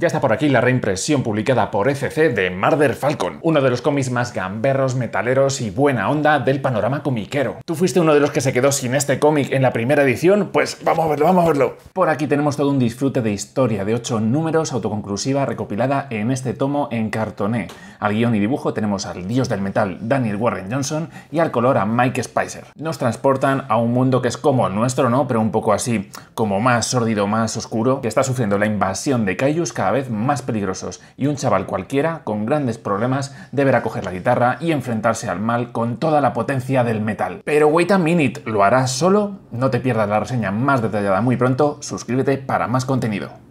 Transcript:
Ya está por aquí la reimpresión publicada por ECC de Marder Falcon, uno de los cómics más gamberros, metaleros y buena onda del panorama comiquero. ¿Tú fuiste uno de los que se quedó sin este cómic en la primera edición? Pues vamos a verlo, vamos a verlo. Por aquí tenemos todo un disfrute de historia de 8 números autoconclusiva recopilada en este tomo en cartoné. Al guión y dibujo tenemos al dios del metal Daniel Warren Johnson y al color a Mike Spicer. Nos transportan a un mundo que es como el nuestro, ¿no? Pero un poco así, como más sórdido, más oscuro, que está sufriendo la invasión de Cayusca vez más peligrosos y un chaval cualquiera con grandes problemas deberá coger la guitarra y enfrentarse al mal con toda la potencia del metal. Pero wait a minute, ¿lo harás solo? No te pierdas la reseña más detallada muy pronto, suscríbete para más contenido.